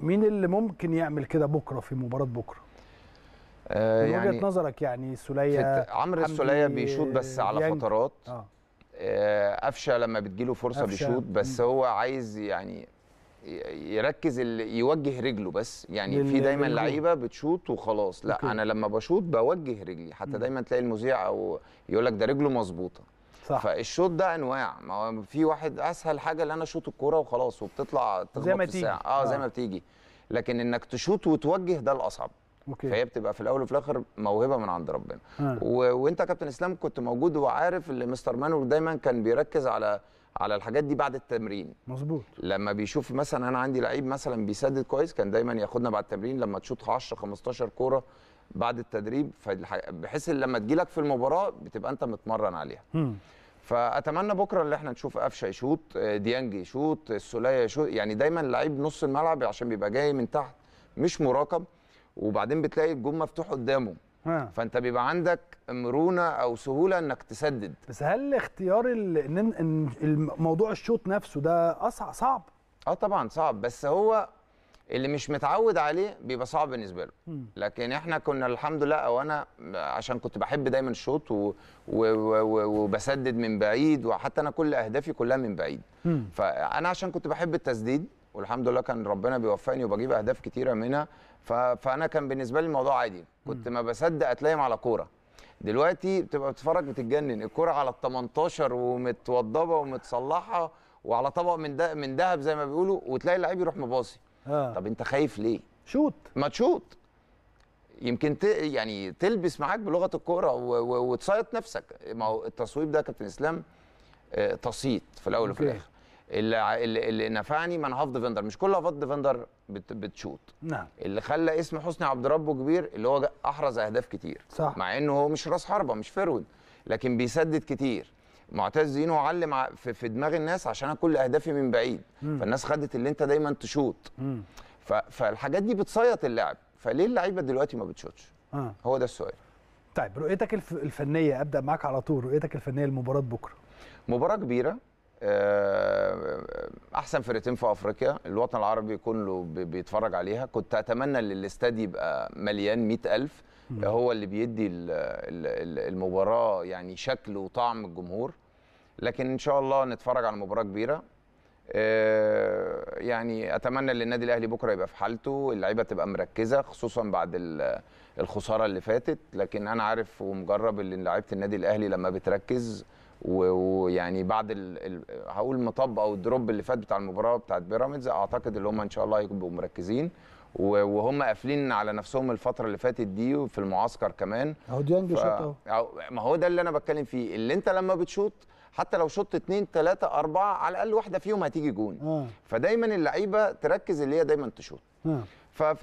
مين اللي ممكن يعمل كده بكره في مباراه بكره؟ آه، من وجهه يعني نظرك يعني سوليه عمرو السليه بيشوط بس على يعني فترات قفشه آه. آه قفشه لما بتجيله فرصه بيشوط بس هو عايز يعني يركز يوجه رجله بس يعني في دايما لعيبه بتشوط وخلاص لا انا لما بشوط بوجه رجلي حتى دايما تلاقي المذيع او يقول لك ده رجله مظبوطه صح فالشوط ده انواع ما هو في واحد اسهل حاجه اللي انا اشوط الكوره وخلاص وبتطلع زي ما تيجي اه زي آه. ما بتيجي لكن انك تشوط وتوجه ده الاصعب أوكي. فهي بتبقى في الاول وفي الاخر موهبه من عند ربنا آه. و... وانت كابتن اسلام كنت موجود وعارف ان مستر مانو دايما كان بيركز على على الحاجات دي بعد التمرين مظبوط لما بيشوف مثلا انا عندي لعيب مثلا بيسدد كويس كان دايما ياخدنا بعد التمرين لما تشوط 10 15 كوره بعد التدريب بحيث لما تجيلك في المباراه بتبقى انت متمرن عليها فاتمنى بكره اللي احنا نشوف قفشه يشوط ديانج يشوط السوليه يشوط يعني دايما لعيب نص الملعب عشان بيبقى جاي من تحت مش مراقب وبعدين بتلاقي الجون مفتوح قدامه فانت بيبقى عندك مرونه او سهوله انك تسدد بس هل اختيار الموضوع الشوط نفسه ده اصعب صعب اه طبعا صعب بس هو اللي مش متعود عليه بيبقى صعب بالنسبه له لكن احنا كنا الحمد لله او انا عشان كنت بحب دايما الشوط وبسدد من بعيد وحتى انا كل اهدافي كلها من بعيد فانا عشان كنت بحب التسديد والحمد لله كان ربنا بيوفقني وبجيب اهداف كتيره منها فانا كان بالنسبه لي الموضوع عادي كنت ما بصدق اتلايم على كوره دلوقتي بتبقى بتتفرج بتتجنن الكوره على ال 18 ومتوضبه ومتصلحه وعلى طبق من ده من ذهب زي ما بيقولوا وتلاقي اللعيب يروح مباصي آه. طب انت خايف ليه شوت ما تشوت يمكن ت... يعني تلبس معاك بلغه الكوره و... و... وتصيط نفسك ما هو التصويب ده كابتن اسلام آه، تصيط في الاول وفي الاخر اللي, اللي نفعني هاف ديفندر مش كل هاف ديفندر بت... بتشوت نعم اللي خلى اسم حسني عبد ربه كبير اللي هو احرز اهداف كتير صح. مع انه هو مش راس حربه مش فرود لكن بيسدد كتير معتز زينو علم في دماغ الناس عشان انا كل اهدافي من بعيد مم. فالناس خدت اللي انت دايما تشوط فالحاجات دي بتصيط اللعب فليه اللعيبه دلوقتي ما بتشوطش آه. هو ده السؤال طيب رؤيتك الفنيه ابدا معاك على طول رؤيتك الفنيه لمباراه بكره مباراه كبيره آه، احسن فرقتين في افريقيا الوطن العربي كله بيتفرج عليها كنت اتمنى ان الاستاد يبقى مليان 100000 هو اللي بيدي المباراه يعني شكل وطعم الجمهور لكن ان شاء الله نتفرج على مباراه كبيره آه، يعني اتمنى ان النادي الاهلي بكره يبقى في حالته اللعيبه تبقى مركزه خصوصا بعد الخساره اللي فاتت لكن انا عارف ومجرب ان لعيبه النادي الاهلي لما بتركز ويعني بعد هقول مطب او الدروب اللي فات بتاع المباراه بتاعت بيراميدز اعتقد ان هم ان شاء الله هيبقوا مركزين وهم قافلين على نفسهم الفتره اللي فاتت دي وفي المعسكر كمان اهو ديانج ف... شوط اهو ما هو ده اللي انا بتكلم فيه اللي انت لما بتشوط حتى لو شوط اثنين ثلاثة اربعه على الاقل واحده فيهم هتيجي جون آه. فدايما اللعيبه تركز اللي هي دايما تشوط آه. فان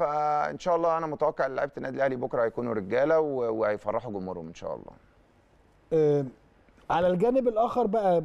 آه، شاء الله انا متوقع ان لعيبه النادي الاهلي بكره هيكونوا رجاله وهيفرحوا جمهورهم ان شاء الله آه على الجانب الاخر بقى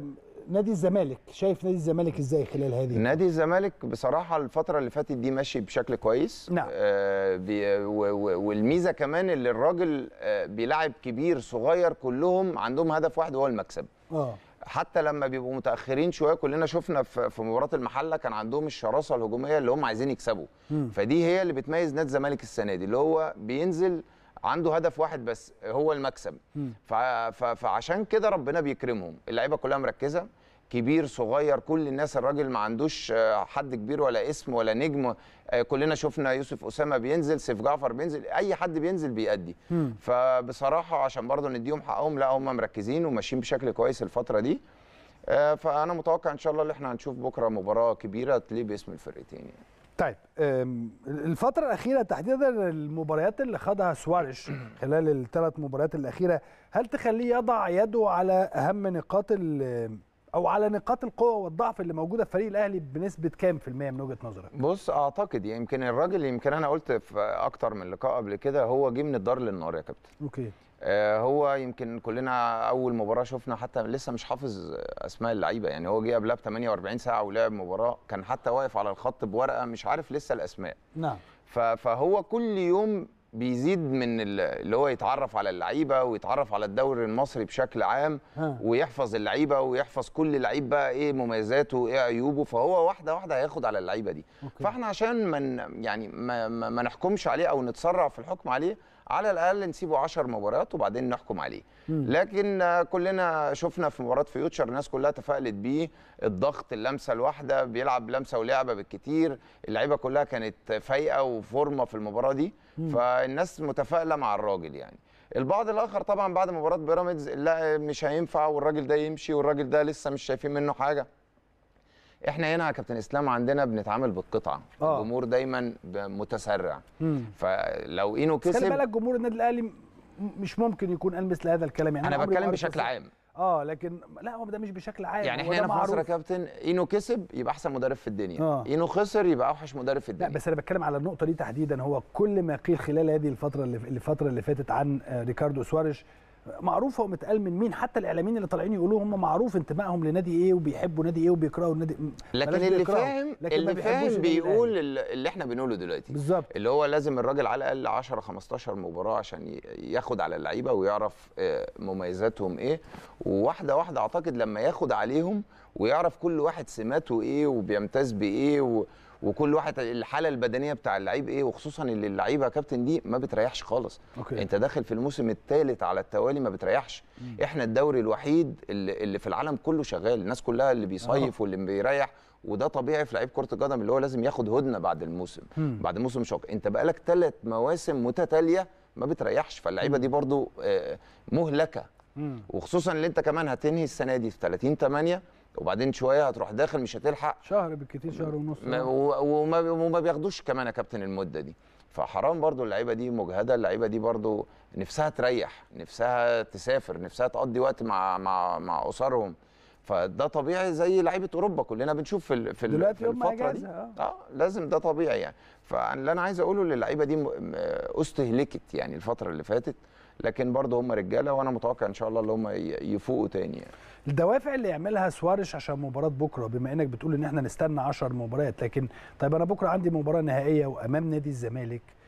نادي الزمالك شايف نادي الزمالك ازاي خلال هذه نادي الزمالك بصراحه الفتره اللي فاتت دي ماشي بشكل كويس نعم آه بي والميزه كمان اللي الراجل آه بيلعب كبير صغير كلهم عندهم هدف واحد وهو المكسب اه حتى لما بيبقوا متاخرين شويه كلنا شفنا في مباراه المحله كان عندهم الشراسه الهجوميه اللي هم عايزين يكسبوا مم. فدي هي اللي بتميز نادي الزمالك السنه دي اللي هو بينزل عنده هدف واحد بس هو المكسب فعشان كده ربنا بيكرمهم اللعيبه كلها مركزه كبير صغير كل الناس الراجل ما عندوش آه، حد كبير ولا اسم ولا نجم آه، كلنا شفنا يوسف اسامه بينزل سيف جعفر بينزل اي حد بينزل بيأدي فبصراحه عشان برضه نديهم حقهم لا هم مركزين وماشيين بشكل كويس الفتره دي آه، فانا متوقع ان شاء الله اللي احنا هنشوف بكره مباراه كبيره تليه باسم الفرقتين يعني. طيب الفترة الأخيرة تحديدا المباريات اللي خدها سواريش خلال الثلاث مباريات الأخيرة هل تخليه يضع يده على أهم نقاط او على نقاط القوه والضعف اللي موجوده في فريق الاهلي بنسبه كام في الميه من وجهه نظرك بص اعتقد يمكن الراجل يمكن انا قلت في اكتر من لقاء قبل كده هو جه من الدار للنار يا كابتن اوكي آه هو يمكن كلنا اول مباراه شفنا حتى لسه مش حافظ اسماء اللعيبه يعني هو جه قبلها ب 48 ساعه ولعب مباراه كان حتى واقف على الخط بورقه مش عارف لسه الاسماء نعم فهو كل يوم بيزيد من اللي هو يتعرف على اللعيبه ويتعرف على الدوري المصري بشكل عام ويحفظ اللعيبه ويحفظ كل لعيب بقى ايه مميزاته وايه عيوبه فهو واحده واحده هياخد على اللعيبه دي أوكي. فاحنا عشان من يعني ما, ما نحكمش عليه او نتسرع في الحكم عليه على الاقل نسيبه 10 مباريات وبعدين نحكم عليه مم. لكن كلنا شفنا في مباراه فيوتشر الناس كلها تفائلت بيه الضغط اللمسه الواحده بيلعب لمسه ولعبه بالكتير اللعيبه كلها كانت فايقه وفورمه في المباراه دي مم. فالناس متفائله مع الراجل يعني البعض الاخر طبعا بعد مباراه بيراميدز لا مش هينفع والراجل ده يمشي والراجل ده لسه مش شايفين منه حاجه احنا هنا يا كابتن اسلام عندنا بنتعامل بالقطعه آه. الجمهور دايما متسرع مم. فلو اينو كسب خلي بالك جمهور النادي الاهلي مش ممكن يكون قال مثل هذا الكلام يعني انا بتكلم بشكل عام اه لكن لا هو ده مش بشكل عام يعني احنا هنا في مصر يا كابتن اينو كسب يبقى احسن مدرب في الدنيا آه. اينو خسر يبقى اوحش مدرب في الدنيا لا بس انا بتكلم على النقطه دي تحديدا هو كل ما قيل خلال هذه الفتره اللي الفتره اللي فاتت عن آه، ريكاردو سواريش معروفه ومتقال من مين حتى الاعلاميين اللي طالعين يقولوا هم معروف انتمائهم لنادي ايه وبيحبوا نادي ايه وبيكرهوا النادي لكن اللي فاهم اللي فاهم بيقول اللي احنا بنقوله دلوقتي بالظبط اللي هو لازم الراجل على الاقل 10 15 مباراه عشان ياخد على اللعيبه ويعرف آه، مميزاتهم ايه وواحده واحده اعتقد لما ياخد عليهم ويعرف كل واحد سماته ايه وبيمتاز بايه وكل واحد الحاله البدنيه بتاع اللعيب ايه وخصوصا اللي اللعيبه يا كابتن دي ما بتريحش خالص أوكي. انت داخل في الموسم الثالث على التوالي ما بتريحش مم. احنا الدوري الوحيد اللي, اللي في العالم كله شغال الناس كلها اللي بيصيف أه. واللي بيريح وده طبيعي في لعيب كره القدم اللي هو لازم ياخد هدنه بعد الموسم مم. بعد موسم شاق انت بقالك ثلاث مواسم متتاليه ما بتريحش فاللعيبه دي برضو آه، مهلكه مم. وخصوصا اللي انت كمان هتنهي السنه دي في 30 8 وبعدين شويه هتروح داخل مش هتلحق شهر بالكتير شهر ونص وما, وما بياخدوش كمان يا كابتن المده دي فحرام برضو اللعيبه دي مجهده اللعيبه دي برضو نفسها تريح نفسها تسافر نفسها تقضي وقت مع مع مع اسرهم فده طبيعي زي لعيبه اوروبا كلنا بنشوف في في دلوقتي في الفتره دي آه. اه لازم ده طبيعي يعني فاللي انا عايز اقوله للعيبه دي آه، استهلكت يعني الفتره اللي فاتت لكن برضه هم رجاله وانا متوقع ان شاء الله ان هم يفوقوا تاني يعني. الدوافع اللي يعملها سوارش عشان مباراه بكره بما انك بتقول ان احنا نستنى 10 مباريات لكن طيب انا بكره عندي مباراه نهائيه وامام نادي الزمالك